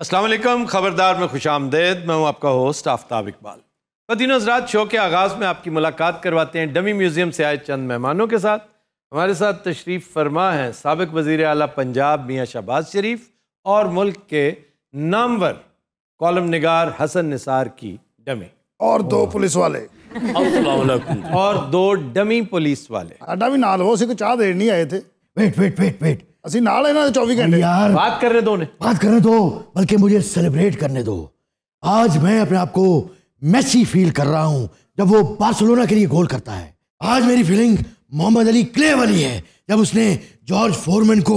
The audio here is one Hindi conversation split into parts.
असलम खबरदार में खुश आमदेद मैं हूँ आपका होस्ट आफ्ताब इकबाल पदीन हजरात शो के आगाज़ में आपकी मुलाकात करवाते हैं डमी म्यूज़ियम से आए चंद मेहमानों के साथ हमारे साथ तशरीफ़ फरमा हैं सबक वज़ी अला पंजाब मियाँ शहबाज शरीफ और मुल्क के नामवर कॉलम नगार हसन निसार की डमी और दो पुलिस वाले और दो डमी पुलिस वाले डमी नाल हो सी को चाह नहीं आए थे वेट वेट वेट वेट असि ਨਾਲ ਇਹਨਾਂ ਦੇ 24 घंटे यार बात करने दो ने बात करने दो बल्कि मुझे सेलिब्रेट करने दो आज मैं अपने आप को मैसी फील कर रहा हूं जब वो बार्सिलोना के लिए गोल करता है आज मेरी फीलिंग मोहम्मद अली क्ले वाली है जब उसने जॉर्ज फोरमैन को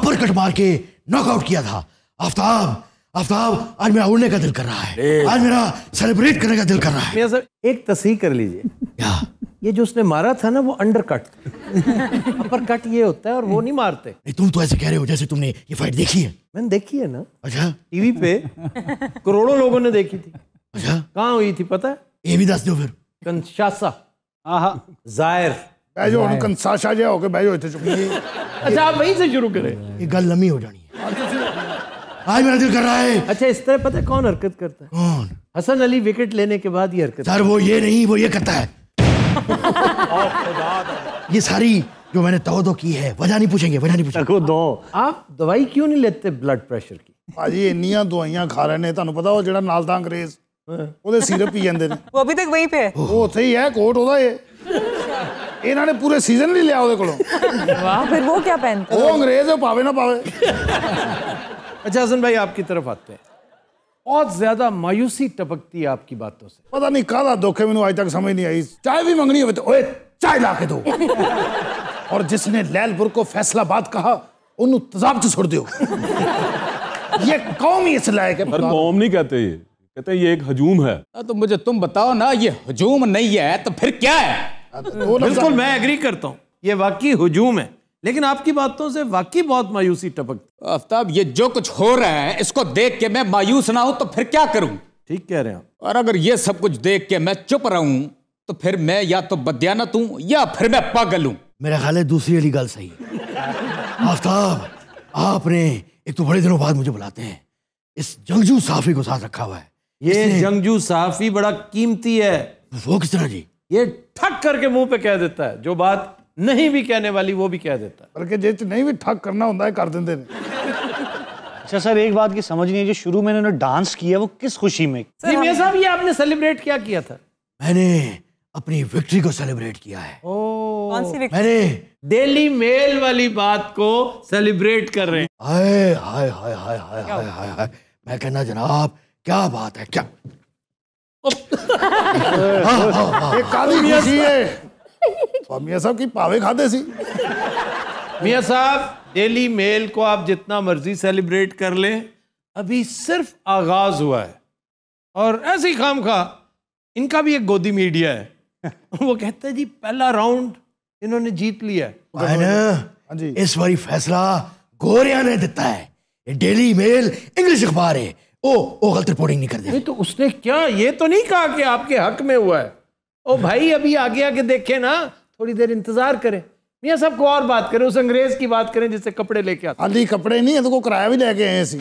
अपर कट मार के नॉकआउट किया था आफ्ताब आफ्ताब आज मेरा उड़ने का दिल कर रहा है आज मेरा सेलिब्रेट करने का दिल कर रहा है एक तस्वीर कर लीजिए क्या ये जो उसने मारा था ना वो अंडर कट अपर कट ये होता है और वो नहीं मारते नहीं तुम तो ऐसे कह रहे हो जैसे तुमने ये फाइट देखी है मैंने देखी है ना अच्छा टीवी पे करोड़ों लोगों ने देखी थी अच्छा कहा हुई थी पता है ये भी दस दो फिर कंशासा आहा हाँ। जाहिर बैजो हम कंसाशा जे होके बैजो इथे अच्छा आप वहीं से शुरू करें ये गल लंबी हो जानी है आज मेरा दिल कर रहा है अच्छा इस तरह पता है कौन हरकत करता है कौन हसन अली विकेट लेने के बाद ये हरकत सर वो ये नहीं वो ये करता है ये सारी जो मैंने तो दो की है वजह नहीं पूछेंगे वजह नहीं पूछेंगे दो आप दवाई क्यों नहीं लेते ब्लड प्रेशर की भाजी इन दवाइया खा रहे तुम पता वो जो नाल अंग्रेज पूरे सीजन अच्छा हसन भाई आपकी तरफ आते हैं बहुत ज्यादा मायूसी टपकती है आपकी बातों से पता नहीं काला धोखे मैं आज तक समझ नहीं आई चाय भी मंगनी है तो ओए चाय ला के दो और जिसने लैलपुर को फैसलाबाद कहा उन्होंने तजाब से छोड़ दो ये कौम ही इस लायक है कौम नहीं कहते ये कहते ये एक हजूम है हाँ, तो मुझे तुम बताओ ना ये हजूम नहीं है तो फिर क्या है हाँ, तो बिल्कुल मैं एग्री करता हूँ ये वाकई हजूम है लेकिन आपकी बातों से वाकई बहुत मायूसी टपक आफ्ताब ये जो कुछ हो रहा है इसको देख के मैं मायूस ना हूं तो फिर क्या करूं ठीक कह रहे हैं और अगर ये सब कुछ देख के मैं चुप रहूं तो फिर मैं या तो बद्यानत हूं या फिर मैं पागल हूं मेरा ख्याल है दूसरी वाली गल सही आफ्ताब आपने एक तो बड़े दिनों बाद मुझे बुलाते हैं इस जंगजू साफी को साथ रखा हुआ है ये जंगजू साफी बड़ा कीमती है वो किस तरह जी ये ठक करके मुंह पे कह देता है जो बात नहीं भी कहने वाली वो भी कह देता बल्कि जे नहीं भी ठग करना होंदा है कर देंगे अच्छा सर एक बात की समझ नहीं है जो शुरू में उन्होंने डांस किया वो किस खुशी में साहब ये आपने सेलिब्रेट क्या किया था मैंने अपनी विक्ट्री को सेलिब्रेट किया है ओ कौन सी विक्ट्री मैंने डेली मेल वाली बात को सेलिब्रेट कर रहे हैं हाय हाय हाय हाय हाय हाय हाय मैं कहना जनाब क्या बात है क्या हाँ, हाँ, हाँ। ये काली है तो मियाँ साहब की पावे खाते सी मियाँ साहब डेली मेल को आप जितना मर्जी सेलिब्रेट कर लें अभी सिर्फ आगाज हुआ है और ऐसे ही खाम खा इनका भी एक गोदी मीडिया है वो कहते हैं जी पहला राउंड इन्होंने जीत लिया है हाँ इस बारी फैसला गोरिया ने दिता है डेली मेल इंग्लिश अखबार है ओ ओ गलत रिपोर्टिंग नहीं कर दी तो उसने क्या ये तो नहीं कहा कि आपके हक में हुआ है ओ भाई अभी आगे आके देखे ना थोड़ी देर इंतजार करें मियाँ साहब को और बात करें उस अंग्रेज की बात करें जिससे कपड़े लेके आते अली कपड़े नहीं है तो को किराया भी लेके आए ऐसी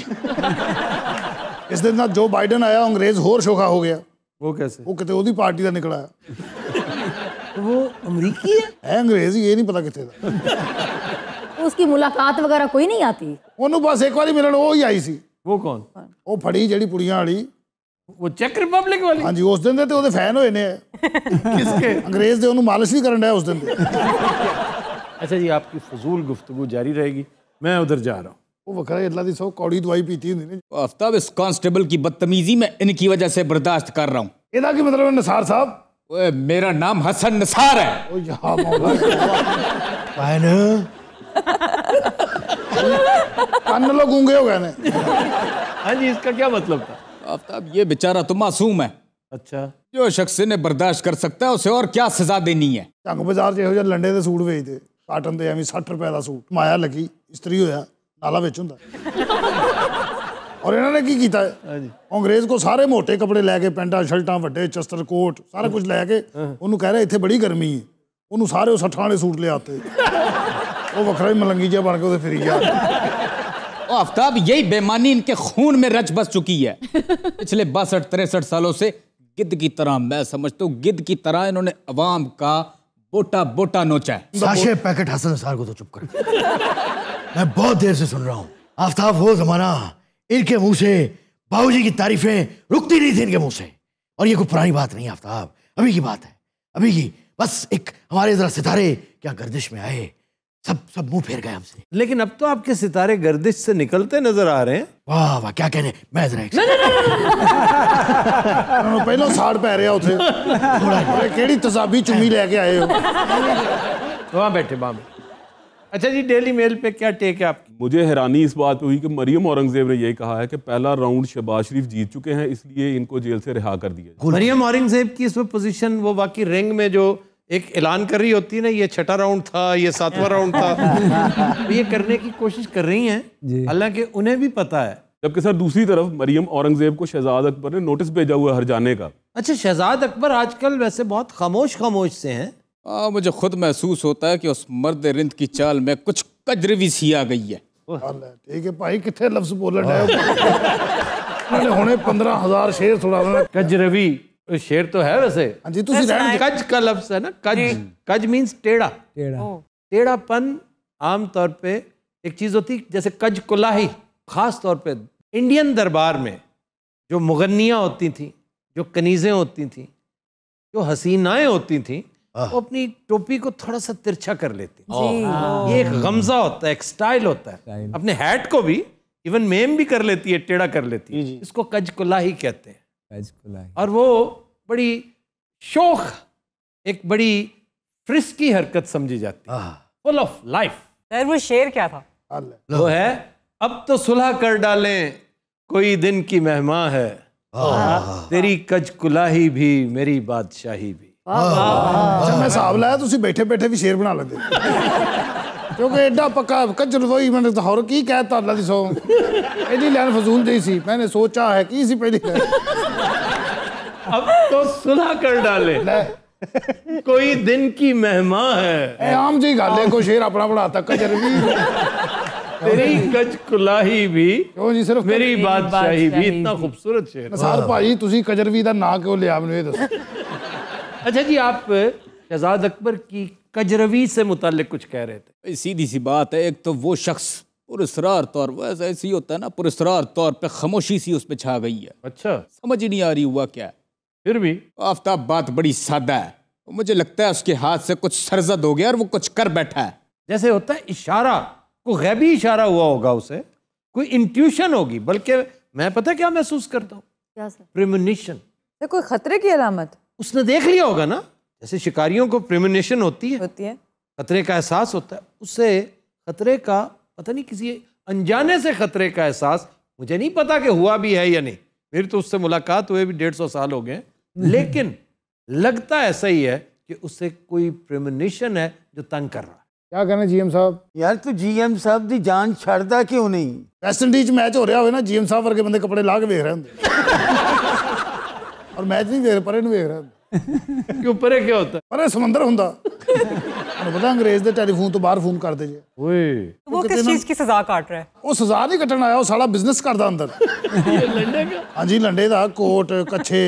इस दिन ना जो बाइडन आया अंग्रेज होर शोखा हो गया वो कैसे वो कितने वो पार्टी का निकला तो वो अमरीकी है, है अंग्रेज ये नहीं पता कितने उसकी मुलाकात वगैरह कोई नहीं आती बस एक बार मिलन वो ही आई सी वो कौन वो फड़ी जड़ी पुड़िया वाली ਉਹ ਚੈੱਕ ਰਿਪਬਲਿਕ ਵਾਲੀ ਹਾਂਜੀ ਉਸ ਦਿਨ ਦੇ ਤੇ ਉਹਦੇ ਫੈਨ ਹੋਏ ਨੇ ਕਿਸਕੇ ਅੰਗਰੇਜ਼ ਦੇ ਉਹਨੂੰ ਮਾਲਿਸ਼ ਵੀ ਕਰਨ ਦਾ ਉਸ ਦਿਨ ਦੇ ਅੱਛਾ ਜੀ ਆਪਕੀ ਫਜ਼ੂਲ मैं उधर जा रहा हूँ वो बकरा अल्लाह की सौ कौड़ी दवाई पीती होंगी आफ्ताब इस कांस्टेबल की बदतमीजी मैं इनकी वजह से बर्दाश्त कर रहा हूँ एदा की मतलब है साहब मेरा नाम हसन निसार है ओ कान लो हो गए हाँ जी इसका क्या मतलब था आफ्ताब ये बेचारा तो मासूम है ਅੱਛਾ ਜੋ ਸ਼ਖਸ ਨੇ ਬਰਦਾਸ਼ਤ ਕਰ ਸਕਦਾ ਹੈ ਉਸੇ ਹੋਰ ਕੀ ਸਜ਼ਾ ਦੇਣੀ ਹੈ ਢੰਗ ਬਾਜ਼ਾਰ 'ਚ ਇਹੋ ਜਿਹੇ ਲੰਡੇ ਦੇ ਸੂਟ ਵੇਚਦੇ ਕਾਟਨ ਦੇ ਐਵੇਂ 60 ਰੁਪਏ ਦਾ ਸੂਟ ਮਾਇਆ ਲੱਗੀ ਇਸਤਰੀ ਹੋਇਆ ਨਾਲਾ ਵਿੱਚ ਹੁੰਦਾ ਔਰ ਇਹਨਾਂ ਨੇ ਕੀ ਕੀਤਾ ਹਾਂਜੀ ਅੰਗਰੇਜ਼ ਕੋ ਸਾਰੇ ਮੋٹے ਕੱਪੜੇ ਲੈ ਕੇ ਪੈਂਟਾਂ ਸ਼ਰਟਾਂ ਵੱਡੇ ਚਸਤਰ ਕੋਟ ਸਾਰਾ ਕੁਝ ਲੈ ਕੇ ਉਹਨੂੰ ਕਹਿ ਰਿਹਾ ਇੱਥੇ ਬੜੀ ਗਰਮੀ ਹੈ ਉਹਨੂੰ ਸਾਰੇ ਉਹ 60 ਵਾਲੇ ਸੂਟ ਲਿਆਤੇ ਉਹ ਵੱਖਰਾ ਹੀ ਮਲੰਗੀ ਜਿਹਾ ਬਣ ਕੇ ਉਹਦੇ ਫਿਰੀ ਗਿਆ आफ्ताब यही बेमानी इनके खून में रच बस चुकी है पिछले बासठ तिरसठ सालों से गिद की तरह मैं समझता हूँ गिद की तरह इन्होंने अवाम का बोटा बोटा नोचा है साशे पैकेट हसन सार को तो चुप कर मैं बहुत देर से सुन रहा हूँ आफ्ताब हो जमाना इनके मुंह से बाबूजी की तारीफें रुकती नहीं थी इनके मुंह से और ये कोई पुरानी बात नहीं आफ्ताब अभी की बात है अभी की बस एक हमारे जरा सितारे क्या गर्दिश में आए सब सब मुंह फेर गए हमसे लेकिन अब तो आपके सितारे गर्दिश से निकलते नजर आ रहे हैं वाह वाह क्या कहने मैं जरा नहीं नहीं ਸਾੜ ਪੈ ਰਿਹਾ ਉੱਥੇ ਥੋੜਾ ਕਿਹੜੀ ਤਜ਼ਾਬੀ ਚੁੰਮੀ ਲੈ ਕੇ आए हो वहां बैठे ਬਾਮ अच्छा जी डेली मेल पे क्या टेक है आपकी मुझे हैरानी इस बात पे हुई कि मरियम औरंगजेब ने यही कहा है कि पहला राउंड शहबाज शरीफ जीत चुके हैं इसलिए इनको जेल से रिहा कर दिया मरियम औरंगजेब की इस पोजीशन वो बाकी रिंग में जो एक ऐलान कर रही होती है ना ये छठा राउंड था ये सातवां राउंड था तो ये करने की कोशिश कर रही हैं हालांकि उन्हें भी पता है जबकि सर दूसरी तरफ मरियम औरंगजेब को शहजाद अकबर ने नोटिस भेजा हुआ हर जाने का अच्छा शहजाद अकबर आजकल वैसे बहुत खामोश खामोश से हैं आ, मुझे खुद महसूस होता है कि उस मर्द रिंद की चाल में कुछ कदर भी सी आ गई है ठीक है भाई कितने लफ्ज बोल रहे हैं पंद्रह हजार शेर थोड़ा कजरवी तो शेर तो है वैसे हाँ जी तुसी रहन कज का लफ्ज है ना कज कज मींस टेढ़ा टेढ़ा हाँ। टेढ़ापन आम तौर पे एक चीज़ होती जैसे कज कुलाही ख़ास तौर पे इंडियन दरबार में जो मुगनियां होती थी जो कनीज़ें होती थी जो हसीनाएं होती थी वो अपनी टोपी को थोड़ा सा तिरछा कर लेती हाँ। ये एक गमजा होता है एक स्टाइल होता है अपने हैट को भी इवन मेम भी कर लेती है टेढ़ा कर लेती है इसको कज कुलाही कहते हैं और वो बड़ी शोख एक बड़ी फ्रिस्की हरकत समझी जाती फुल ऑफ लाइफ सर वो शेर क्या था वो है अब तो सुलह कर डालें कोई दिन की मेहमान है हाँ। हाँ। तेरी कजकुलाही भी मेरी बादशाही भी हाँ। अच्छा मैं है तो उसी बैठे बैठे भी शेर बना लेते ਕਿਉਂਕਿ ਐਡਾ ਪੱਕਾ ਕੰਜਰ ਦੋਈ ਮੈਨੂੰ ਤਾਂ ਹੋਰ ਕੀ ਕਹਿਤਾ ਅੱਲਾ ਦੀ ਸੌ ਐਡੀ ਲੈਣ ਫਜ਼ੂਲ ਜਈ ਸੀ ਮੈਨੇ ਸੋਚਾ ਹੈ ਕੀ ਸੀ ਪਹਿਲੀ अब तो सुलह कर डाले कोई दिन की मेहमा है आम जी गल है कोई शेर अपना बढ़ाता कजर भी तेरी गज कुलाही भी क्यों जी सिर्फ मेरी बादशाही भी इतना खूबसूरत शेर नसार भाई ਤੁਸੀਂ ਕਜਰਵੀ ਦਾ ਨਾਂ ਕਿਉਂ ਲਿਆ ਮੈਨੂੰ ਇਹ ਦੱਸੋ ਅੱਛਾ ਜੀ ਆਪ ਸ਼ਹਜ਼ਾਦ ਅਕਬਰ ਕੀ कजरवी से मुतल कुछ कह रहे थे सीधी सी बात है एक तो वो शख्स पुरस्रार तौर वैसे ऐसे ही होता है ना पुरस्रार तौर पे खामोशी सी उस पर छा गई है अच्छा समझ ही नहीं आ रही हुआ क्या फिर भी आफ्ताब बात बड़ी सादा है मुझे लगता है उसके हाथ से कुछ सरजद हो गया और वो कुछ कर बैठा है जैसे होता है इशारा कोई गैबी इशारा हुआ होगा उसे कोई इंट्यूशन होगी बल्कि मैं पता क्या महसूस करता हूँ कोई खतरे की अलामत उसने देख लिया होगा ना जैसे शिकारियों को प्रिमिनेशन होती है होती है खतरे का एहसास होता है उससे खतरे का पता नहीं किसी अनजाने से खतरे का एहसास मुझे नहीं पता कि हुआ भी है या नहीं मेरी तो उससे मुलाकात हुए भी डेढ़ सौ साल हो गए लेकिन लगता ऐसा ही है कि उससे कोई प्रेमिनेशन है जो तंग कर रहा है क्या कहना जीएम साहब यार तू जीएम साहब दी जान छड़ता क्यों नहीं वेस्ट इंडीज मैच हो रहा हो ना जीएम साहब वर्ग के बंदे कपड़े ला के देख रहे हैं और मैच नहीं देख रहे परे नहीं देख रहे ਕਿਉਂ ਪਰੇ ਕੀ ਹੁੰਦਾ ਪਰੇ ਸਮੁੰਦਰ ਹੁੰਦਾ ਤੁਹਾਨੂੰ ਪਤਾ ਅੰਗਰੇਜ਼ ਦੇ ਟੈਲੀਫੋਨ ਤੋਂ ਬਾਹਰ ਫੋਨ ਕਰਦੇ ਜੇ ਓਏ ਉਹ ਕਿਸ ਚੀਜ਼ ਦੀ ਸਜ਼ਾ ਕੱਟ ਰਿਹਾ ਉਹ ਸਜ਼ਾ ਨਹੀਂ ਕੱਟਣ ਆਇਆ ਉਹ ਸਾਲਾ ਬਿਜ਼ਨਸ ਕਰਦਾ ਅੰਦਰ ਲੰਡੇ ਦਾ ਹਾਂਜੀ ਲੰਡੇ ਦਾ ਕੋਟ ਕੱਛੇ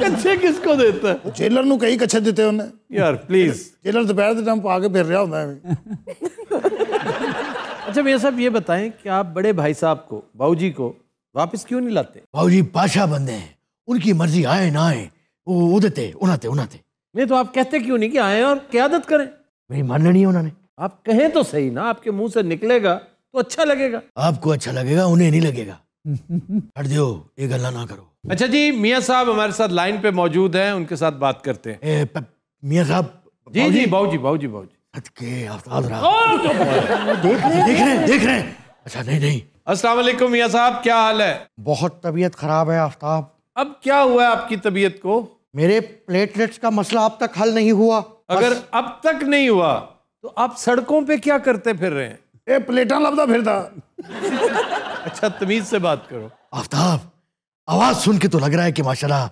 ਕੱਛੇ ਕਿਸ ਕੋ ਦਿੰਦਾ ਜੇਲਰ ਨੂੰ ਕਈ ਕੱਛੇ ਦਿੱਤੇ ਉਹਨੇ ਯਾਰ ਪਲੀਜ਼ ਜੇਲਰ ਦੁਪਹਿਰ ਦੇ ਟਾਈਮ ਪਾ ਕੇ ਫਿਰ ਰਿਹਾ ਹੁੰਦਾ ਐਵੇਂ अच्छा भैया साहब ये बताएं कि आप बड़े भाई साहब को बाबूजी को वापस क्यों नहीं लाते बाबूजी बादशाह बंदे हैं उनकी मर्जी आए ना आए वो उदते उनाते उनाते नहीं तो आप कहते क्यों नहीं कि आए और क्यादत करें मेरी मानना नहीं है उन्होंने आप कहें तो सही ना आपके मुंह से निकलेगा तो अच्छा लगेगा आपको अच्छा लगेगा उन्हें नहीं लगेगा हट दियो ये गल्ला ना करो अच्छा जी मियाँ साहब हमारे साथ लाइन पे मौजूद हैं उनके साथ बात करते हैं मियाँ साहब जी जी भाजी जी बाबू जी जी देख रहे हैं देख रहे अच्छा नहीं नहीं अस्सलाम वालेकुम मियाँ साहब क्या हाल है बहुत तबीयत खराब है आफ्ताब अब क्या हुआ आपकी तबीयत को मेरे प्लेटलेट्स का मसला अब तक हल नहीं हुआ अगर अब तक नहीं हुआ तो आप सड़कों पे क्या करते फिर रहे हैं ए प्लेटा लबदा फिर अच्छा तमीज से बात करो आफ्ताब आवाज सुन के तो लग रहा है कि माशाल्लाह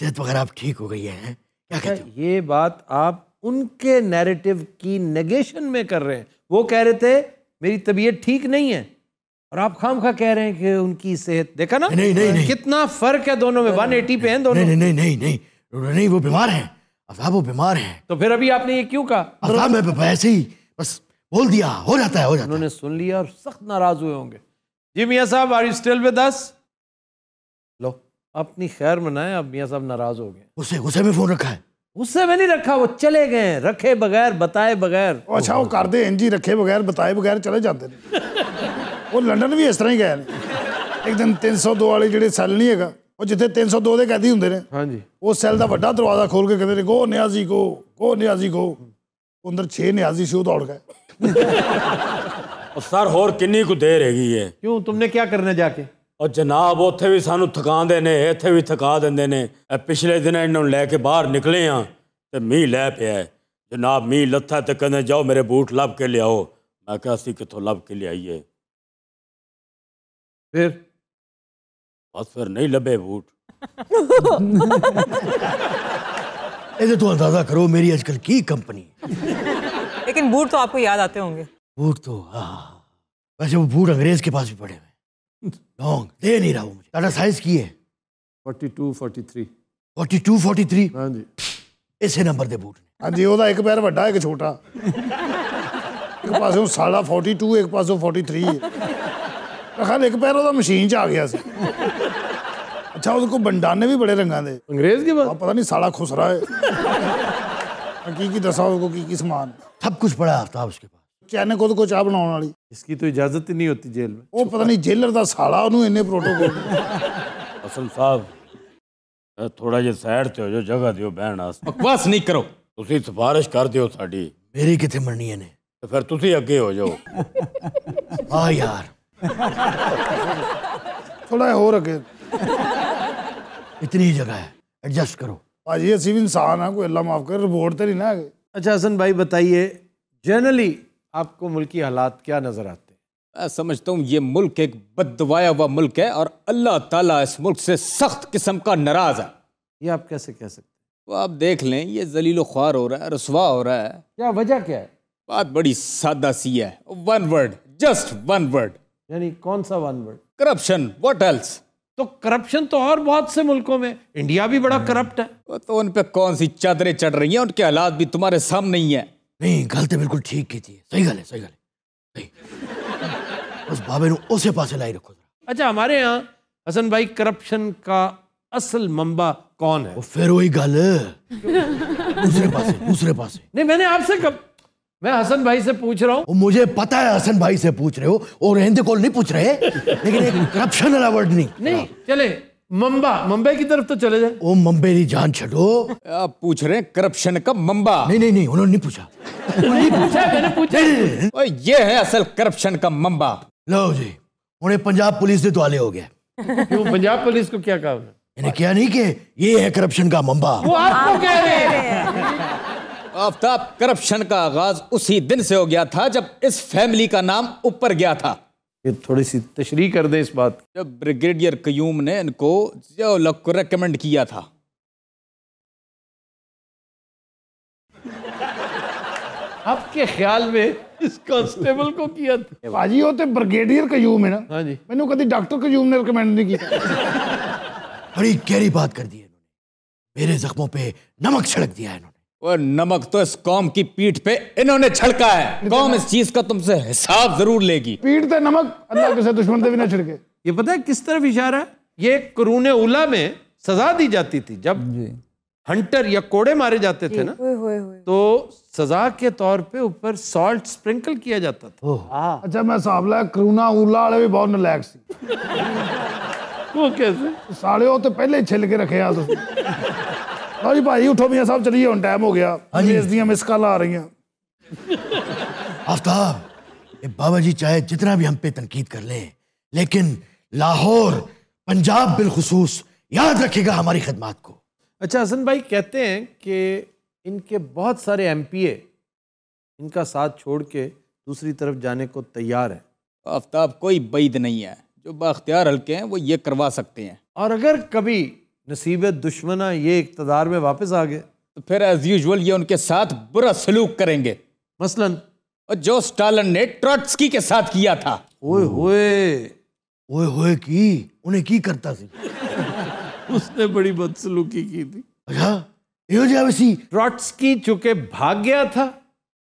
सेहत वगैरह आप ठीक हो गई है क्या अच्छा, कहते हो ये बात आप उनके नैरेटिव की नेगेशन में कर रहे हैं वो कह रहे थे मेरी तबीयत ठीक नहीं है और आप खाम खा कह रहे हैं कि उनकी सेहत देखा ना नहीं नहीं नहीं कितना फर्क है दोनों में वन एटी पे हैं दोनों नहीं नहीं नहीं नहीं नहीं वो बीमार हैं अफताब वो बीमार हैं तो फिर अभी आपने ये क्यों कहा अफताब मैं वैसे ही बस बोल दिया हो जाता है हो जाता उन्होंने सुन लिया और सख्त नाराज हुए होंगे जी मियाँ साहब are you still with us लो अपनी खैर मनाएं अब मियाँ साहब नाराज हो गए उसे उसे में फोन रखा है उससे मैं नहीं रखा वो चले गए रखे बगैर बताए बगैर अच्छा वो कर दे एनजी रखे बगैर बताए बगैर चले जाते ਉਹ ਲੰਡਨ ਵੀ ਇਸ ਤਰ੍ਹਾਂ ਹੀ ਗਏ ਨੇ ਇੱਕ ਦਿਨ 302 ਵਾਲੇ ਜਿਹੜੇ ਸੈੱਲ ਨਹੀਂ ਹੈਗਾ ਉਹ ਜਿੱਥੇ 302 ਦੇ ਕੈਦੀ ਹੁੰਦੇ ਨੇ ਹਾਂਜੀ ਉਹ ਸੈੱਲ ਦਾ ਵੱਡਾ ਦਰਵਾਜ਼ਾ ਖੋਲ ਕੇ ਕਹਿੰਦੇ ਨੇ ਗੋ ਨਿਆਜ਼ੀ ਕੋ ਗੋ ਨਿਆਜ਼ੀ ਕੋ ਅੰਦਰ 6 ਨਿਆਜ਼ੀ ਸੀ ਉਹ ਦੌੜ ਗਏ ਸਰ ਹੋਰ ਕਿੰਨੀ ਕੁ ਦੇਰ ਹੈਗੀ ਹੈ ਕਿਉਂ ਤੁਮਨੇ ਕੀ ਕਰਨਾ ਜਾ ਕੇ ਔਰ ਜਨਾਬ ਉੱਥੇ ਵੀ ਸਾਨੂੰ ਥਕਾਉਂਦੇ ਨੇ ਇੱਥੇ ਵੀ ਥਕਾ ਦਿੰਦੇ ਨੇ ਪਿਛਲੇ ਦਿਨ ਇਹਨਾਂ ਨੂੰ ਲੈ ਕੇ ਬਾਹਰ ਨਿਕਲੇ ਆ ਤੇ ਮੀਂਹ ਲੈ ਪਿਆ ਜਨਾਬ ਮੀਂਹ ਲੱਥਾ ਤੇ ਕਹਿੰਦੇ ਜਾਓ ਮੇਰੇ ਬੂਟ ਲੱਭ ਕੇ ਲਿਆਓ ਮੈਂ ਕਿਹਾ ਅਸੀਂ ਕਿੱਥੋਂ ਲੱਭ ਕੇ ਲਿਆਈਏ फिर बस फिर नहीं लबे बूट ऐसे तो अंदाजा करो मेरी आजकल की कंपनी लेकिन बूट तो आपको याद आते होंगे बूट तो हाँ वैसे वो बूट अंग्रेज के पास भी पड़े हुए लॉन्ग दे नहीं रहा हूँ मुझे टाटा साइज की है forty two forty three forty two forty three हाँ जी नंबर दे बूट हाँ जी ਹਾਂਜੀ एक पैर ਪੈਰ एक छोटा एक पास साढ़ा फोर्टी टू एक पास फोर्टी थ्री ਖਲ ਇੱਕ ਪੈਰ ਉਹਦਾ ਮਸ਼ੀਨ 'ਚ ਆ ਗਿਆ अच्छा उसको बंडाने भी बड़े रंगा दे अंग्रेज के बाद पता नहीं साला खुसरा है की दसा उसको की की समान सब कुछ पड़ा आफ्ताब उसके पास चैने को तो चाह बनाने इसकी तो इजाजत ही नहीं होती जेल में वो पता नहीं जेलर का साला ओनू प्रोटोकॉल असल साहब थोड़ा जिहा साइड ते हो जो जगह दियो बहन बकवास नहीं करो ਤੁਸੀਂ ਸਿਫਾਰਿਸ਼ ਕਰ ਦਿਓ ਸਾਡੀ ਮੇਰੀ ਕਿੱਥੇ ਮੰਨੀ ਇਹਨੇ ਤੇ ਫਿਰ ਤੁਸੀਂ ਅੱਗੇ ਹੋ ਜਾਓ ਆ ਯਾਰ थोड़ा हो रखे इतनी जगह है एडजस्ट करो आज ये सिर्फ इंसान है कोई अल्लाह माफ कर रिपोर्ट तो नहीं ना आगे अच्छा हसन भाई बताइए जनरली आपको मुल्की हालात क्या नज़र आते हैं मैं समझता हूँ ये मुल्क एक बदवाया हुआ मुल्क है और अल्लाह ताला इस मुल्क से सख्त किस्म का नाराज़ है ये आप कैसे कह सकते हैं वो आप देख लें ये जलील ख्वार हो रहा है रसवा हो रहा है क्या वजह क्या है बात बड़ी सादा सी है one word just one word यानी कौन सा one word corruption what else तो करप्शन तो और बहुत से मुल्कों में इंडिया भी बड़ा करप्ट है तो उन पे कौन सी चादरें चढ़ रही हैं उनके हालात भी तुम्हारे सामने ही है नहीं गलत बिल्कुल ठीक की थी सही गल है सही गल है उस बाबे उसे पास लाई रखो अच्छा हमारे यहाँ हसन भाई करप्शन का असल मंबा कौन है वो फिर वही गल दूसरे पास दूसरे पास नहीं मैंने आपसे कब मैं हसन भाई से पूछ रहा हूँ मुझे पता है हसन भाई से पूछ रहे हो और रहने कॉल नहीं पूछ रहे लेकिन एक करप्शन अलावर्ड नहीं नहीं चले मुंबा मुंबई की तरफ तो चले जाए ओ मुंबई नहीं जान छो आप पूछ रहे हैं करप्शन का मुंबा नहीं नहीं नहीं उन्होंने नहीं पूछा नहीं पूछा मैंने पूछा और ये है असल करप्शन का मुंबा लो जी उन्हें पंजाब पुलिस से दुआले हो गए क्यों पंजाब पुलिस को क्या कहा उन्होंने क्या नहीं कि ये है करप्शन का मुंबा वो आपको कह रहे हैं आफ्ताब करप्शन का आगाज उसी दिन से हो गया था जब इस फैमिली का नाम ऊपर गया था ये थोड़ी सी तशरी कर दे इस बात जब ब्रिगेडियर क्यूम ने इनको को रेकमेंड किया था आपके ख्याल में इस कांस्टेबल को किया था भाजी होते तो ब्रिगेडियर क्यूम है ना हाँ जी मैंने कभी डॉक्टर क्यूम ने रिकमेंड नहीं किया बड़ी गहरी बात कर दी है मेरे जख्मों पर नमक छिड़क दिया है और नमक तो इस कौम की पीठ पे इन्होंने छड़का है कौम हाँ। इस चीज का तुमसे हिसाब जरूर लेगी पीठ पे नमक अल्लाह के दुश्मन भी ना छिड़के ये पता है किस तरफ इशारा है ये करून उला में सजा दी जाती थी जब हंटर या कोड़े मारे जाते थे ना हुए, हुए, हुए। तो सजा के तौर पे ऊपर सॉल्ट स्प्रिंकल किया जाता था आ, हाँ। अच्छा मैं साबला करूना उला वाले भी बहुत नलैक सी वो कैसे साड़े हो तो पहले ही छिल के रखे आ हाँ जी भाई उठो मियाँ साहब चलिए हम टाइम हो गया हाँ जी बेजदियाँ मिस कॉल आ रही हैं आफ्ताब बाबा जी चाहे जितना भी हम पे तनकीद कर लें लेकिन लाहौर पंजाब बिलखसूस याद रखेगा हमारी खदमात को अच्छा हसन भाई कहते हैं कि इनके बहुत सारे एम पी ए इनका साथ छोड़ के दूसरी तरफ जाने को तैयार है आफ्ताब कोई बैद नहीं है जो बाख्तियार हल्के हैं वो ये करवा सकते हैं और अगर कभी नसीब दुश्मना ये इकतदार में वापस आ गए तो फिर एज यूजल ये उनके साथ बुरा सलूक करेंगे मसलन और जो स्टालन ने ट्रॉट्सकी के साथ किया था ओए होए ओए होए की उन्हें की करता थी उसने बड़ी बदसलूकी की थी अच्छा ट्रॉट्सकी चूंकि भाग गया था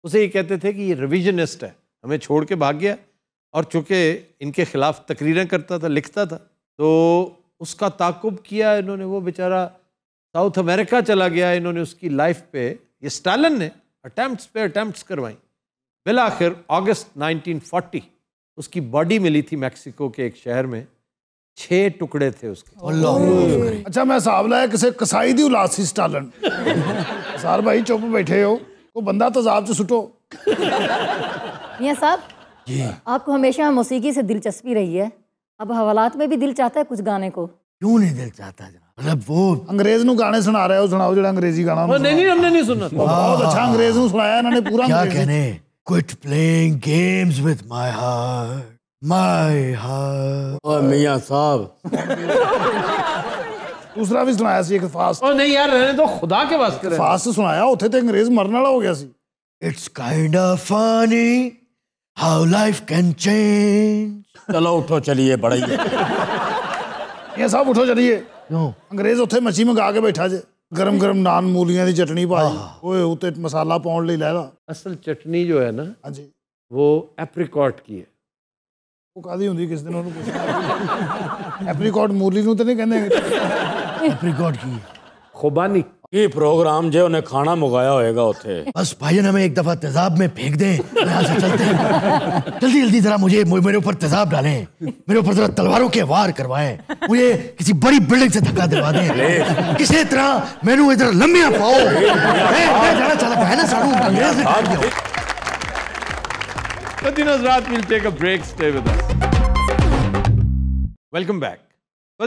उसे ये कहते थे कि ये रिविजनिस्ट है हमें छोड़ के भाग गया और चूंकि इनके खिलाफ तकरीरें करता था लिखता था तो उसका ताकुब किया इन्होंने वो बेचारा साउथ अमेरिका चला गया इन्होंने उसकी लाइफ पे ये स्टालिन ने अटैम्प्ट्स पे अटैम्प्ट्स करवाई बिल आखिर अगस्त 1940 उसकी बॉडी मिली थी मैक्सिको के एक शहर में छह टुकड़े थे उसके अच्छा मैं साहब लाया किसे कसाई दी उलासी स्टालन सार भाई चुप बैठे हो वो बंदा तो साहब से सुटो साहब आपको हमेशा मौसीकी से दिलचस्पी रही है अब हवालात में भी दिल चाहता है कुछ गाने को ਕਿਉਂ ਨਹੀਂ ਦਿਲ ਚਾਹਤਾ ਜਨਾਬ ਮਤਲਬ ਉਹ ਅੰਗਰੇਜ਼ ਨੂੰ ਗਾਣੇ ਸੁਣਾ ਰਿਹਾ ਉਹ ਸੁਣਾਓ ਜਿਹੜਾ ਅੰਗਰੇਜ਼ੀ ਗਾਣਾ ਉਹ ਨਹੀਂ ਨਹੀਂ ਹਮਨੇ ਨਹੀਂ ਸੁਣਨਾ ਬਹੁਤ ਅੱਛਾ ਅੰਗਰੇਜ਼ ਨੂੰ ਸੁਣਾਇਆ ਇਹਨਾਂ ਨੇ ਪੂਰਾ ਕੀ ਕਹਨੇ quit playing games with my heart my heart ਓ ਮੀਆਂ ਸਾਹਿਬ ਦੂਸਰਾ ਵੀ ਸੁਣਾਇਆ ਸੀ ਇੱਕ ਫਾਸਟ ਓ ਨਹੀਂ ਯਾਰ ਰਹਿਣੇ ਤੋਂ ਖੁਦਾ ਕੇ ਵਾਸਤੇ ਫਾਸਟ ਸੁਣਾਇਆ ਉੱਥੇ ਤੇ ਅੰਗਰੇਜ਼ ਮਰਨ ਵਾਲਾ ਹੋ ਗਿਆ ਸੀ it's kind of funny how life can change चलो उठो चलिए बढ़ाइए ये सब उठो चलिए ਅੰਗਰੇਜ਼ ਉੱਥੇ ਮੱਛੀ ਮੰਗਾ ਕੇ ਬੈਠਾ ਜੇ ਗਰਮ ਗਰਮ ਨਾਨ ਮੂਲੀਆਂ ਦੀ ਚਟਣੀ ਭਾਈ ਓਏ ਉਤੇ ਮਸਾਲਾ ਪਾਉਣ ਲਈ ਲੈਦਾ ਅਸਲ ਚਟਨੀ ਜੋ ਹੈ ਨਾ ਹਾਂਜੀ ਉਹ ਐਪਰੀਕੋਟ ਕੀ ਹੈ ਉਹ ਕਾਦੀ ਹੁੰਦੀ ਕਿਸ ਦਿਨ ਉਹਨੂੰ ਪੁੱਛਣਾ ਐਪਰੀਕੋਟ ਮੂਲੀ ਨੂੰ ਤਾਂ ਨਹੀਂ ਕਹਿੰਦੇ ਐਪਰੀਕੋਟ ਕੀ ਹੈ ਖੁਬਾਨੀ प्रोग्राम जो उन्हें खाना मंगाया ਮੁਗਾਇਆ उसे बस भाई ਭਾਈਨ हमें एक दफा तेजाब में फेंक दें ਯਹਾਂ से चलते हैं जल्दी जरा मुझे मेरे ऊपर तेजाब डालें मेरे ऊपर जरा तलवारों के वार करवाएं मुझे किसी बड़ी बिल्डिंग से धक्का दिलवा दें किसी तरह मैनू इधर लम्बिया पाओ वेलकम तो बैक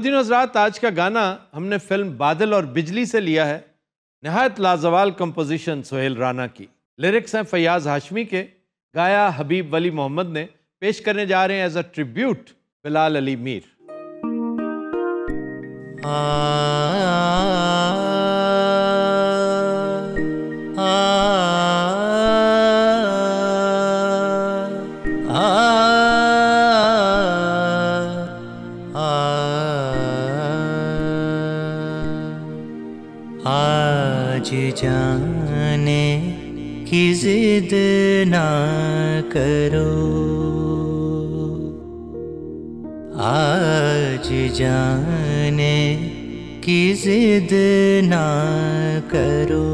तो रात आज का गाना हमने फिल्म बादल और बिजली से लिया है नहायत लाजवाल कंपोजिशन सोहेल राना की लिरिक्स हैं फयाज हाशमी के गाया हबीब वली मोहम्मद ने पेश करने जा रहे हैं as a tribute Bilal Ali Mir आ, आ, आ, आ, आ, आ, आ, जाने की जिद ना करो आज जाने की जिद ना करो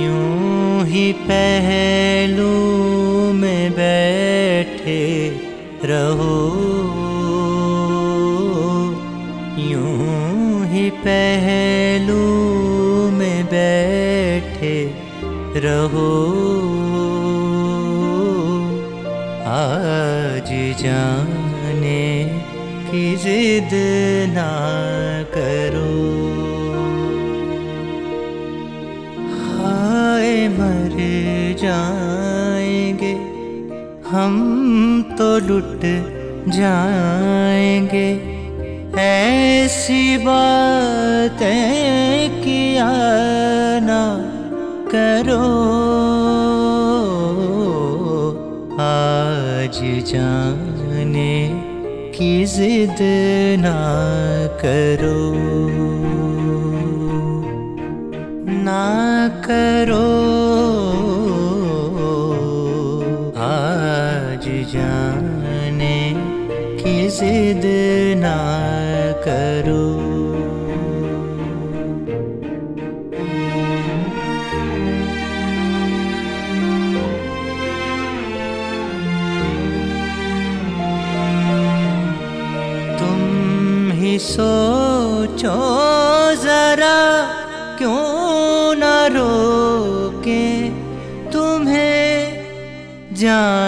यूं ही पहलू में बैठे रहो पहलू में बैठे रहो आज जाने की जिद ना करो हाय मर जाएंगे हम तो लुट जाएंगे ऐसी बातें किया ना करो आज जाने की जिद ना करो ना करो आज जाने की जिद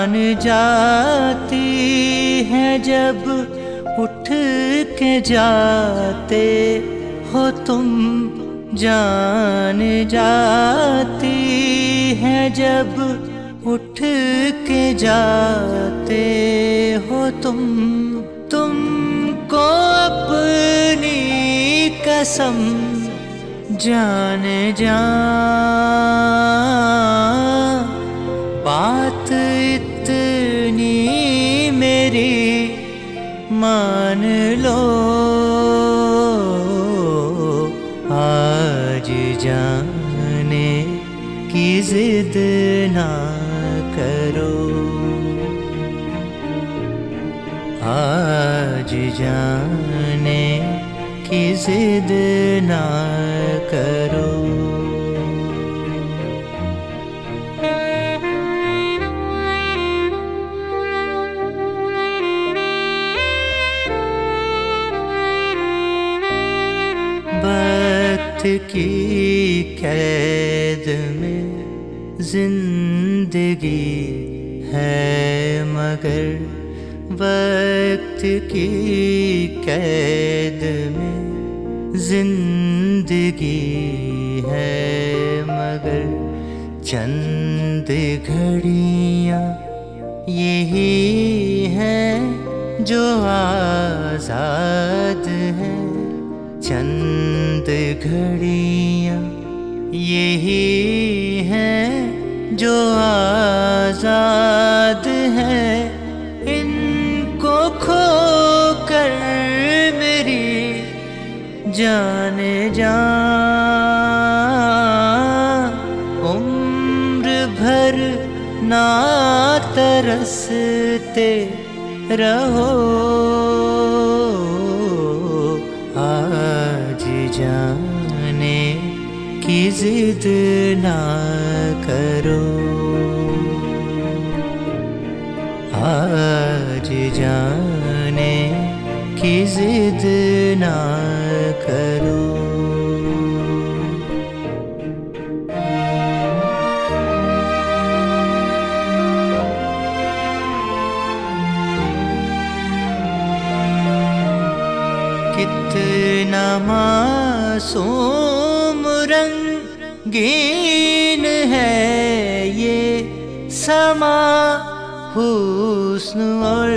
जान जाती है जब उठ के जाते हो तुम जान जाती है जब उठ के जाते हो तुम तुमको अपनी कसम जान जा बात मान लो आज जाने की जिद ना करो आज जाने की जिद ना करो जिंदगी है मगर वक्त की कैद में जिंदगी है मगर चंद घड़ियाँ यही हैं जो आज़ाद हैं चंद घड़ियाँ यही जो आजाद है इनको खो कर मेरी जाने जा उम्र भर ना तरसते रहो आज जाने की जिद ना करो आज जाने की जिद ना करो कितना मासूम रंगी समा हुस्न और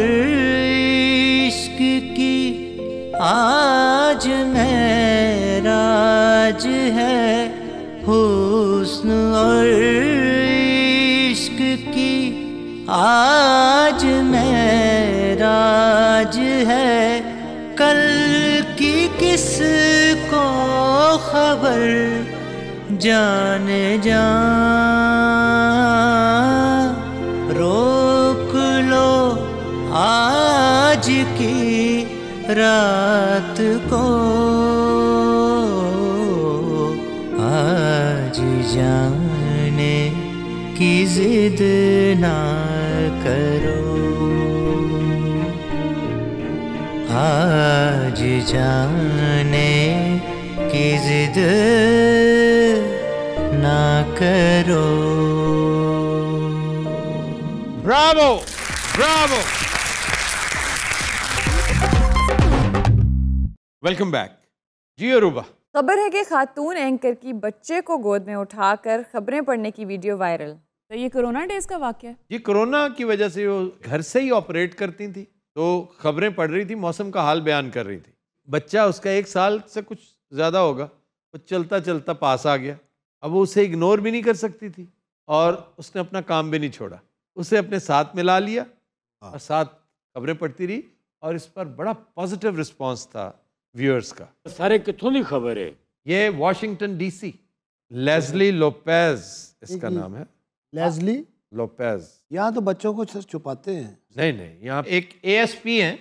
इश्क की आज मेराज है हुस्न और इश्क की आज मेराज है कल की किस को खबर जाने जान रात को आज जाने की जिद ना करो आज जाने की जिद ना करो ब्रावो ब्रावो वेलकम बैक जी अरूबा खबर है कि खातून एंकर की बच्चे को गोद में उठाकर खबरें पढ़ने की वीडियो वायरल तो ये कोरोना डेज का वाक्य है ये कोरोना की वजह से वो घर से ही ऑपरेट करती थी तो खबरें पढ़ रही थी मौसम का हाल बयान कर रही थी बच्चा उसका एक साल से कुछ ज़्यादा होगा वो चलता चलता पास आ गया अब वो उसे इग्नोर भी नहीं कर सकती थी और उसने अपना काम भी नहीं छोड़ा उसे अपने साथ मिला लिया हाँ। और साथ खबरें पढ़ती रही और इस पर बड़ा पॉजिटिव रिस्पॉन्स था व्यूअर्स का सारे कितों की खबर है ये वाशिंगटन डीसी लेजली लोपेज इसका नाम है लेजली लोपेज यहाँ तो बच्चों को सर छुपाते हैं नहीं नहीं यहाँ एक एएसपी हैं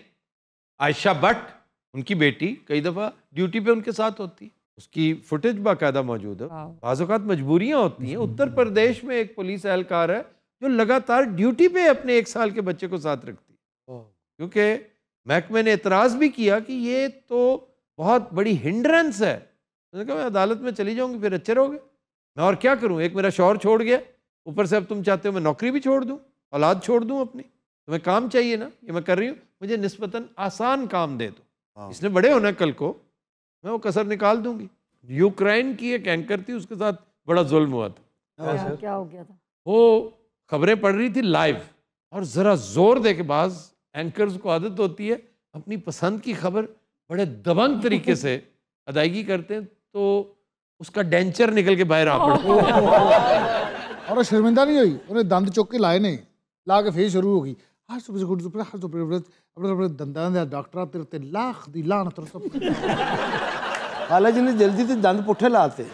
आयशा भट्ट उनकी बेटी कई दफ़ा ड्यूटी पे उनके साथ होती उसकी फुटेज बाकायदा मौजूद है बाज़ात मजबूरियाँ होती हैं उत्तर प्रदेश में एक पुलिस एहलकार है जो लगातार ड्यूटी पे अपने एक साल के बच्चे को साथ रखती है क्योंकि महकमे ने इतराज़ भी किया कि ये तो बहुत बड़ी हिंड्रेंस है मैंने कहा मैं अदालत में चली जाऊँगी फिर अच्छे रहोगे मैं और क्या करूँ एक मेरा शोर छोड़ गया ऊपर से अब तुम चाहते हो मैं नौकरी भी छोड़ दूँ औलाद छोड़ दूँ अपनी तुम्हें काम चाहिए ना ये मैं कर रही हूँ मुझे नस्बता आसान काम दे दो हाँ। इसने बड़े होना कल को मैं वो कसर निकाल दूंगी यूक्रेन की एक एंकर थी उसके साथ बड़ा जुल्म हुआ था क्या हाँ, हो गया था वो खबरें पढ़ रही थी लाइव और ज़रा जोर दे के बाज़ एंकर्स को आदत होती है अपनी पसंद की खबर बड़े दबंग तरीके से अदायगी करते हैं तो उसका डेंचर निकल के बाहर आ पड़ा और शर्मिंदा नहीं हुई उन्हें दंद चुक के लाए नहीं ला के फिर शुरू होगी डॉक्टर जल्दी से दंद लाते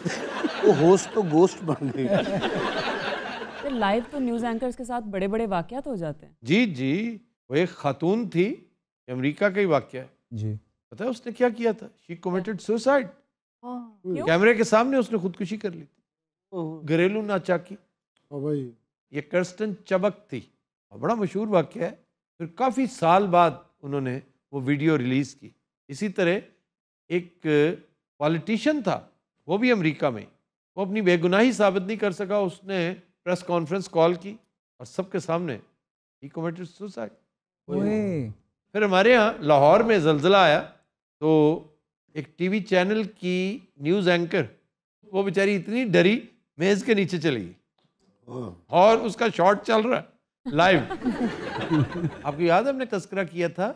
तो बन गई तो के साथ बड़े बड़े हो जाते हैं जी जी वो एक खातून थी अमेरिका का ही वाक्य है जी पता है उसने क्या किया था शी कमिटेड सुसाइड कैमरे के सामने उसने खुदकुशी कर ली थी घरेलू नाचाकी हाँ भाई ये कर्स्टन चबक थी और बड़ा मशहूर वाक्य है फिर काफ़ी साल बाद उन्होंने वो वीडियो रिलीज़ की इसी तरह एक पॉलिटिशियन था वो भी अमेरिका में वो अपनी बेगुनाही साबित नहीं कर सका उसने प्रेस कॉन्फ्रेंस कॉल की और सबके सामने ही कमेटेड सुसाइड फिर हमारे यहाँ लाहौर में जलजिला आया तो एक टीवी चैनल की न्यूज़ एंकर वो बेचारी इतनी डरी मेज़ के नीचे चली गई और उसका शॉट चल रहा है लाइव आपको याद है हमने तस्करा किया था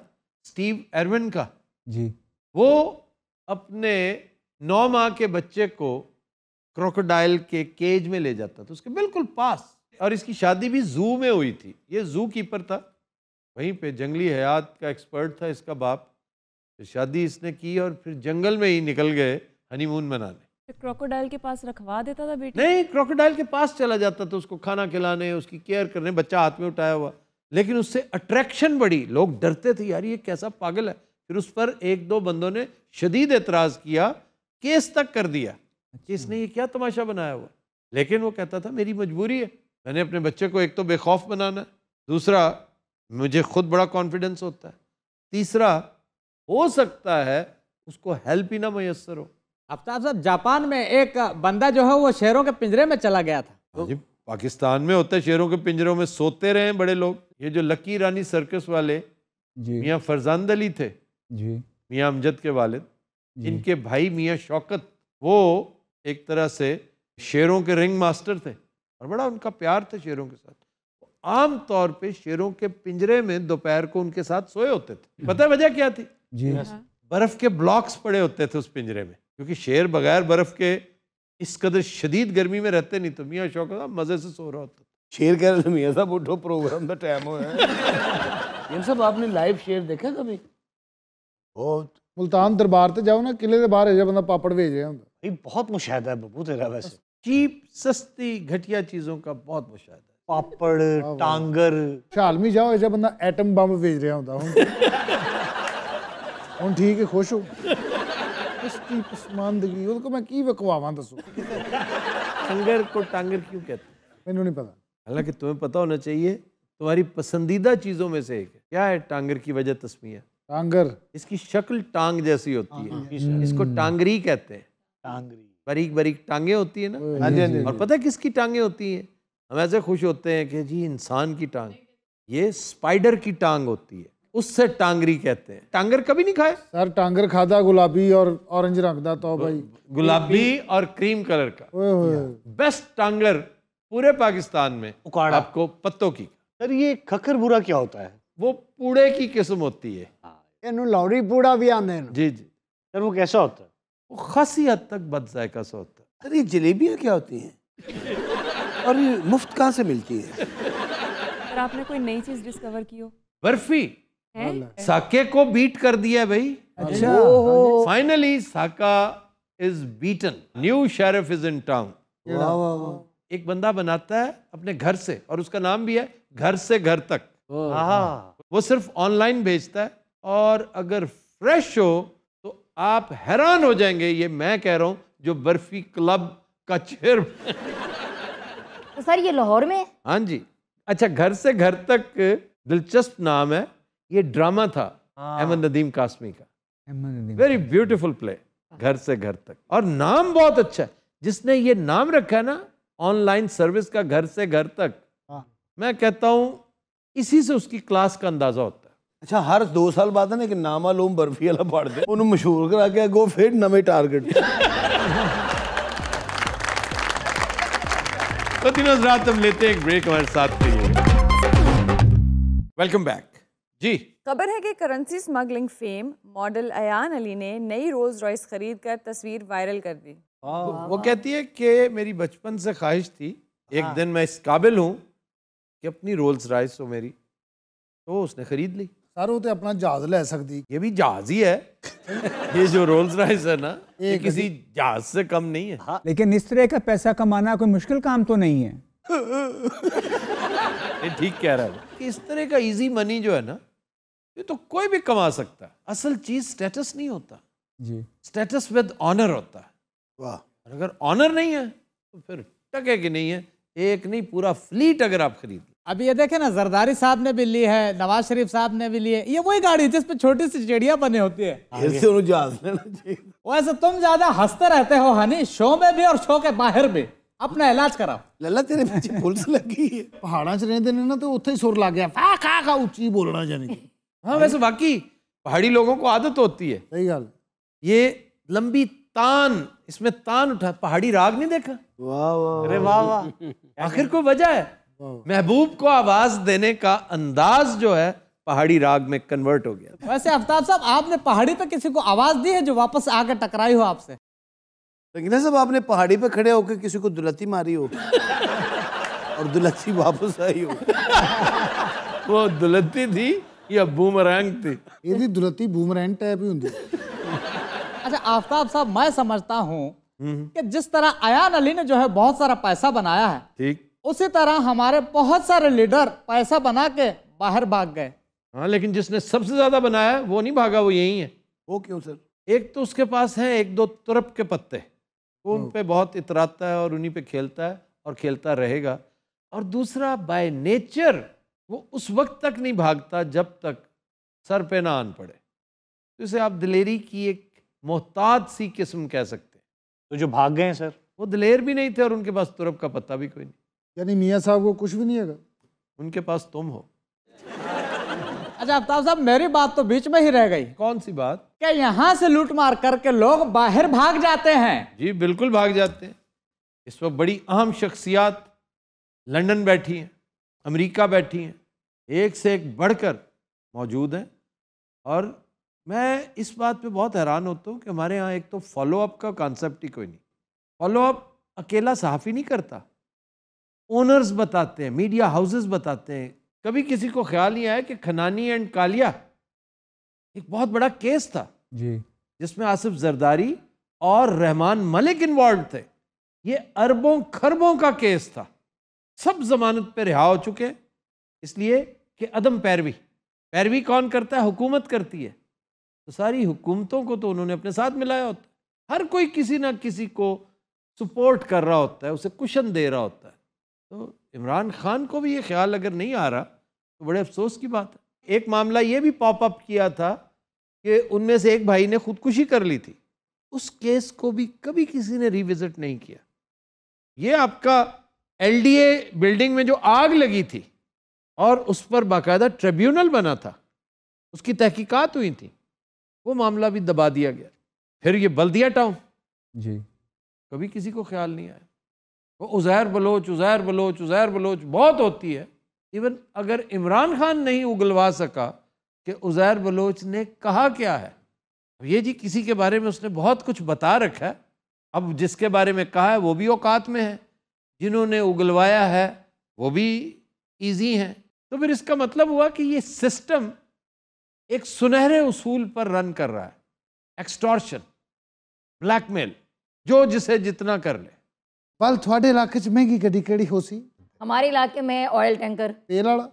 स्टीव एरविन का जी वो अपने नौ माह के बच्चे को क्रोकोडाइल के केज में ले जाता था उसके बिल्कुल पास और इसकी शादी भी जू में हुई थी ये जू कीपर था वहीं पे जंगली हयात का एक्सपर्ट था इसका बाप तो शादी इसने की और फिर जंगल में ही निकल गए हनीमून मनाने क्रोकोडाइल के पास रखवा देता था बेटी नहीं क्रोकोडाइल के पास चला जाता था उसको खाना खिलाने उसकी केयर करने बच्चा हाथ में उठाया हुआ लेकिन उससे अट्रैक्शन बढ़ी लोग डरते थे यार ये कैसा पागल है फिर उस पर एक दो बंदों ने शदीद एतराज़ किया केस तक कर दिया कि अच्छा। इसने ये क्या तमाशा बनाया हुआ लेकिन वो कहता था मेरी मजबूरी है मैंने अपने बच्चे को एक तो बेखौफ बनाना दूसरा मुझे खुद बड़ा कॉन्फिडेंस होता है तीसरा हो सकता है उसको हेल्प ही ना मैसर हो आफ्ताब साहब जापान में एक बंदा जो है वो शेरों के पिंजरे में चला गया था तो, पाकिस्तान में होते शेरों के पिंजरों में सोते रहे बड़े लोग ये जो लकी रानी सर्कस वाले मियाँ फरजान अली थे जी मियाँ अमजद के वालिद जिनके भाई मियाँ शौकत वो एक तरह से शेरों के रिंग मास्टर थे और बड़ा उनका प्यार था शेरों के साथ आम तौर पे शेरों के पिंजरे में दोपहर को उनके साथ सोए होते थे पता वजह क्या थी जी हाँ। बर्फ के ब्लॉक्स पड़े होते थे उस पिंजरे में क्योंकि शेर बगैर बर्फ के इस कदर शदीद गर्मी में रहते नहीं तो मियाँ शौक मज़े से सो रहा होता शेर कह रहे मियाँ साहब उठो प्रोग्राम का टाइम हो सब आपने लाइव शेर देखा कभी बहुत मुल्तान दरबार से जाओ ना किले के बाहर है बंदा पापड़ भेजे भाई बहुत मुशाह है बबू तेरा वैसे चीप सस्ती घटिया चीज़ों का बहुत मुशाह पापड़ टांगर ਝਾਲਮੀ ਜਾਓ ਇਹ ਬੰਦਾ ਐਟਮ ਬੰਬ ਵੇਚ ਰਿਹਾ ਹੁੰਦਾ ਹੁਣ ਹੁਣ ਠੀਕ ਹੈ ਖੁਸ਼ ਹੋ ਇਸ ਦੀ ਪਸਮਾਨਦਗੀ ਉਹਦੇ ਕੋ ਮੈਂ ਕੀ ਵਕਵਾਵਾਂ को टांगर क्यों कहते हैं नहीं पता हालांकि तुम्हें पता होना चाहिए तुम्हारी पसंदीदा चीजों में से एक है क्या है टांगर की वजह तस्मिया टांगर इसकी शक्ल टांग जैसी होती है हाँ, हाँ। इसको टांगरी कहते हैं टांगरी बारीक बारीक टांगे होती है ना हाँ, हाँ जी और पता है किसकी टांगे होती है हम ऐसे खुश होते हैं कि जी इंसान की टांग ये स्पाइडर की टांग होती है उससे टांगरी कहते हैं टांगर कभी नहीं खाए सर टांगर खाता गुलाबी और ऑरेंज रंग का तो भाई गुलाबी और क्रीम कलर का बेस्ट टांगर पूरे पाकिस्तान में उकाड़ा आपको पत्तों की सर ये खकर बुरा क्या होता है वो पूड़े की किस्म होती है ਇਹਨੂੰ ਲੌੜੀ ਪੂੜਾ ਵੀ ਆਂਦੇ जी जी सर वो कैसा होता है वो खासी हद तक बदजायका सा होता है सर ये जलेबियाँ क्या होती हैं और ये मुफ्त कहाँ से मिलती है और आपने कोई नई चीज डिस्कवर की हो बर्फी साके को बीट कर दिया भाई अच्छा फाइनली हाँ साका is beaten new sheriff is in town एक बंदा बनाता है अपने घर से और उसका नाम भी है घर से घर तक वो सिर्फ ऑनलाइन भेजता है और अगर फ्रेश हो तो आप हैरान हो जाएंगे ये मैं कह रहा हूं जो बर्फी क्लब का चेयरमैन तो सर ये लाहौर में हाँ जी अच्छा घर से घर तक दिलचस्प नाम है ये ड्रामा था हाँ। अहमद नदीम कासमी का वेरी ब्यूटीफुल प्ले घर से घर तक और नाम बहुत अच्छा है जिसने ये नाम रखा है ना ऑनलाइन सर्विस का घर से घर तक हाँ। मैं कहता हूँ इसी से उसकी क्लास का अंदाजा होता है अच्छा हर ਅੱਛਾ ਹਰ 2 ना कि नामा लोम बर्फी वाला ਵਾਲਾ दे उन्होंने मशहूर करा के ਅੱਗੋਂ फिर नवे टारगेट तो तीनों रात हम लेते हैं एक ब्रेक हमारे साथ रहिए वेलकम बैक जी खबर है कि currency smuggling fame model Ayyan Ali ने नई रोज रॉयस खरीद कर तस्वीर वायरल कर दी हाँ, वो कहती है कि मेरी बचपन से ख्वाहिश थी एक हाँ। दिन मैं इस काबिल हूँ कि अपनी रोल्स रॉयस हो मेरी तो उसने खरीद ली सर वो तो अपना जहाज ले सकती ये भी जहाज ही है ये जो रोल्स है ना ये किसी जहाज से कम नहीं है हाँ। लेकिन इस तरह का पैसा कमाना कोई मुश्किल काम तो नहीं है ठीक कह रहा है कि इस तरह का इजी मनी जो है ना ये तो कोई भी कमा सकता है असल चीज स्टेटस नहीं होता जी स्टेटस विद ऑनर होता है वाह अगर ऑनर नहीं है तो फिर टके नहीं है एक नहीं पूरा फ्लीट अगर आप खरीद अब ये देखे ना जरदारी साहब ने भी ली है नवाज शरीफ साहब ने भी ली है ये वही गाड़ी जिसपे छोटी सी चिड़िया बने होती है ऐसे वैसे तुम ज्यादा हंसते रहते हो हनी शो में भी और शो के बाहर भी अपना इलाज कराओ लल्ला तेरे पीछे पुलिस लगी पहाड़ा च रहते ना तो उत्थे सुर लग गया फा खा खा उची बोलना जाने हाँ वैसे बाकी पहाड़ी लोगों को आदत होती है सही गल ये लंबी तान इसमें तान उठा पहाड़ी राग नहीं देखा वाह वाह अरे वाह वाह आखिर कोई वजह है महबूब को आवाज देने का अंदाज जो है पहाड़ी राग में कन्वर्ट हो गया वैसे आफ्ताब साहब आपने पहाड़ी पे किसी को आवाज दी है जो वापस आकर टकराई हो आपसे लेकिन साहब आपने पहाड़ी पे खड़े होकर किसी को दुलती मारी हो और दुलती वापस आई हो वो दुलती थी या बूमरैंग थी ये दुलती बूमरैंग टाइप ही होती अच्छा आफ्ताब साहब मैं समझता हूँ हम्म। कि जिस तरह अयान अली ने जो है बहुत सारा पैसा बनाया है ठीक उसी तरह हमारे बहुत सारे लीडर पैसा बना के बाहर भाग गए हाँ लेकिन जिसने सबसे ज्यादा बनाया वो नहीं भागा वो यही है वो क्यों सर एक तो उसके पास है एक दो तुरप के पत्ते वो हाँ। उन पे बहुत इतराता है और उन्हीं पे खेलता है और खेलता रहेगा और दूसरा बाय नेचर वो उस वक्त तक नहीं भागता जब तक सर पे ना आन पड़े तो इसे आप दिलेरी की एक मोहताज सी किस्म कह सकते हैं तो जो भाग गए हैं सर वो दिलेर भी नहीं थे और उनके पास तुरप का पत्ता भी कोई नहीं यानी मियाँ साहब को कुछ भी नहीं है उनके पास तुम हो अच्छा अफ्ताब साहब मेरी बात तो बीच में ही रह गई कौन सी बात क्या यहाँ से लूट मार करके लोग बाहर भाग जाते हैं जी बिल्कुल भाग जाते हैं इस वक्त बड़ी अहम शख्सियात लंदन बैठी हैं अमेरिका बैठी हैं एक से एक बढ़कर मौजूद हैं और मैं इस बात पे बहुत हैरान होता हूँ कि हमारे यहाँ एक तो फॉलोअप का कॉन्सेप्ट ही कोई नहीं फॉलोअप अकेला सहाफ़ी नहीं करता ओनर्स बताते हैं मीडिया हाउसेस बताते हैं कभी किसी को ख्याल नहीं आया कि खनानी एंड कालिया एक बहुत बड़ा केस था जी जिसमें आसिफ जरदारी और रहमान मलिक इन्वॉल्व थे ये अरबों खरबों का केस था सब जमानत पे रिहा हो चुके हैं इसलिए कि अदम पैरवी पैरवी कौन करता है हुकूमत करती है तो सारी हुकूमतों को तो उन्होंने अपने साथ मिलाया होता है हर कोई किसी ना किसी को सपोर्ट कर रहा होता है उसे कुशन दे रहा होता है तो इमरान खान को भी ये ख्याल अगर नहीं आ रहा तो बड़े अफसोस की बात है एक मामला ये भी पॉपअप किया था कि उनमें से एक भाई ने खुदकुशी कर ली थी उस केस को भी कभी किसी ने रिविजिट नहीं किया ये आपका एलडीए बिल्डिंग में जो आग लगी थी और उस पर बाकायदा ट्रिब्यूनल बना था उसकी तहकीकात हुई थी वो मामला भी दबा दिया गया फिर ये बल्दिया टाउन जी कभी किसी को ख्याल नहीं आया वो उज़ैर बलोच उज़ैर बलोच उज़ैर बलोच बहुत होती है इवन अगर इमरान खान नहीं उगलवा सका कि उज़ैर बलोच ने कहा क्या है ये जी किसी के बारे में उसने बहुत कुछ बता रखा है अब जिसके बारे में कहा है वो भी औकात में है जिन्होंने उगलवाया है वो भी ईजी हैं तो फिर इसका मतलब हुआ कि ये सिस्टम एक सुनहरे उसूल पर रन कर रहा है एक्सटॉर्शन ब्लैकमेल जो जिसे जितना कर ले पल थोड़े इलाके च महंगी गड्डी केड़ी हो सी हमारे इलाके में ऑयल टैंकर तेल वाला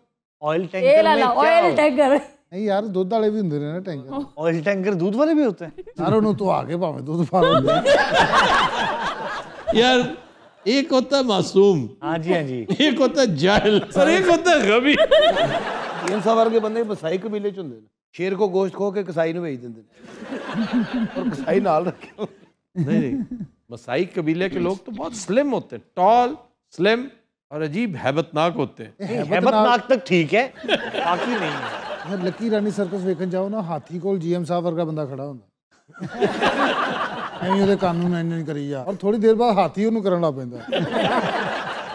ऑयल टैंकर तेल वाला ऑयल टैंकर नहीं यार दूध वाले भी होते ना टैंकर ऑयल टैंकर दूध वाले भी होते हैं यार उन्होंने तो आगे पावे दूध पा यार एक होता मासूम हाँ जी हाँ जी एक होता जाहिल सर एक होता गबी तीन सवार के बंदे बसाई कबीले चुन देना शेर को गोश्त खो के कसाई ने भेज देते और कसाई नाल रखे नहीं, नहीं। मसाई कबीले के लोग तो बहुत स्लिम होते हैं टॉल स्लिम और अजीब हैबतनाक होते हैं हैबतनाक, हैबतनाक तक ठीक है बाकी नहीं है लकी रानी सर्कस वेखन जाओ ना हाथी ਕੋਲ ਜੀਐਮ ਸਾਹਿਬ ਵਰਗਾ ਬੰਦਾ ਖੜਾ ਹੁੰਦਾ ਐਵੇਂ ਉਹਦੇ ਕਾਨੂੰਨ ਐਂਜਨ ਕਰੀ ਜਾ ਔਰ ਥੋੜੀ ਦੇਰ ਬਾਅਦ ਹਾਥੀ ਉਹਨੂੰ ਕਰਨ ਲੱਗ ਪੈਂਦਾ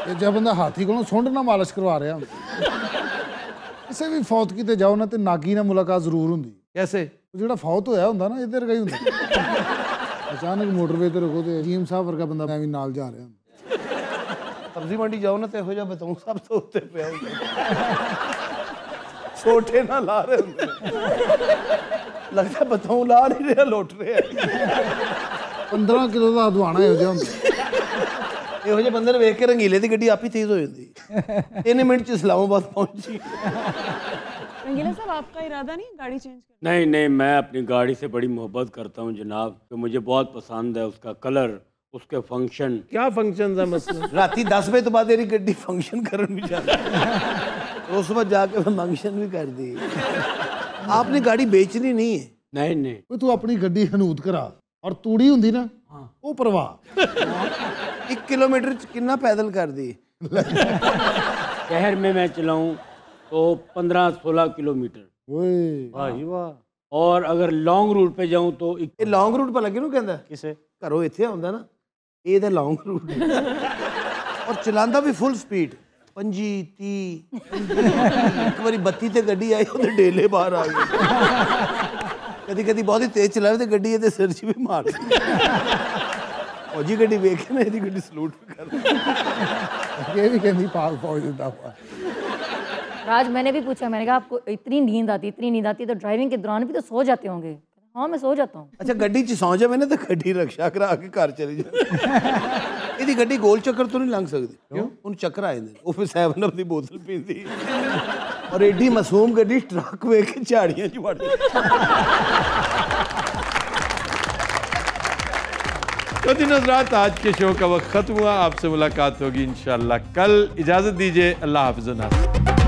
ਤੇ ਜਦ ਬੰਦਾ ਹਾਥੀ ਕੋਲੋਂ ਸੁੰਡ ਨਾਲ ਮਾਲਿਸ਼ ਕਰਵਾ ਰਿਹਾ ਕਿਸੇ ਵੀ ਫੌਤ ਕੀਤੇ ਜਾਓ ਨਾ ਤੇ ਨਾਗੀ ਨਾਲ ਮੁਲਾਕਾਤ ਜ਼ਰੂਰ ਹੁੰਦੀ ਕੈਸੇ ਜਿਹੜਾ ਫੌਤ ਹੋਇਆ ਹੁੰਦਾ ਨਾ ਇਹਦੇ ਵਰਗਾ ਹੀ ਹੁੰਦਾ ਅਚਾਨਕ ਮੋਟਰਵੇ ਤੇ ਰੁਕੋ ਤੇ ਜੀਮ ਸਾਹਿਬ ਵਰਗਾ ਬੰਦਾ ਐਵੇਂ ਨਾਲ ਜਾ ਰਿਹਾ ਸਬਜ਼ੀ ਮੰਡੀ ਜਾਓ ਨਾ ਤੇ ਇਹੋ ਜਿਹਾ ਬਤਾਉਂ ਸਭ ਤੋਂ ਉੱਤੇ ਪਿਆ ਹੁੰਦਾ ਛੋਟੇ ਨਾ ਲਾ ਰਹੇ ਹੁੰਦੇ ਲੱਗਦਾ ਬਤਾਉਂ ਲਾ ਨਹੀਂ ਰਿਹਾ ਲੋਟ ਰਿਹਾ 15 ਕਿਲੋ ਦਾ ਦਵਾਣਾ ਇਹੋ ਜਿਹਾ ਹੁੰਦਾ ਇਹੋ ਜਿਹੇ ਬੰਦੇ ਨੂੰ ਵੇਖ ਕੇ ਰੰਗੀਲੇ ਦੀ ਗੱਡੀ ਆਪ ਹੀ ਤੇਜ਼ ਹੋ ਜਾਂਦੀ 3 ਮਿੰਟ ਚ ਸਲਾਮਾਬਾਦ ਪਹੁੰਚੀ नहीं नहीं मैं अपनी गाड़ी से बड़ी मोहब्बत करता हूँ जनाब तो मुझे बहुत पसंद है उसका कलर उसके फंक्शन क्या फंक्शन था मसला रात दस बजे तो बाद तेरी गड्डी फंक्शन कर तो उस वक्त जाके मैं फंक्शन भी कर दी आपने गाड़ी बेचनी नहीं है नहीं नहीं तो तू अपनी गड्डी हनूद करा और तूड़ी होंगी ना हाँ। वो हाँ। परवाह एक किलोमीटर कि पैदल कर दी शहर में मैं ਚਲਾਉਂ तो पंद्रह सोलह किलोमीटर हाँ। और अगर लॉन्ग रूट पे जाऊं तो लॉन्ग रूट पर लगे ना किसे करो इतने आंदा ना ये तो लॉन्ग रूट और चलांदा भी फुल स्पीड पंजी ती एक बार बत्ती से गड्डी आई उधर डेले बाहर आ गई कभी कभी बहुत ही तेज चला रहे थे गड्डी ये सर जी भी मार ओजी गड्डी वेख ना ये गड्डी सलूट कर राज मैंने भी पूछा मैंने कहा आपको इतनी नींद आती इतनी नींद आती तो ड्राइविंग के दौरान भी तो सो जाते होंगे हाँ मैं सो जाता हूँ अच्छा गड्डी च सौ मैंने तो गड्डी रक्षा करा के घर चली जाए ਇਹਦੀ ਗੱਡੀ ਗੋਲ ਚੱਕਰ ਤੋਂ ਨਹੀਂ ਲੰਘ ਸਕਦੀ ਕਿਉਂ ਉਹਨੂੰ ਚੱਕਰ ਆ ਜਾਂਦੇ ਉਹ ਫਿਰ 7 ਅਪ ਦੀ ਬੋਤਲ ਪੀਂਦੀ ਔਰ ਐਡੀ ਮਾਸੂਮ ਗੱਡੀ ਟਰੱਕ ਵੇਖ ਕੇ ਝਾੜੀਆਂ तो दिन रात आज के शो का वक्त ख़त्म हुआ आपसे मुलाकात होगी इन कल इजाज़त दीजिए अल्लाह हाफिज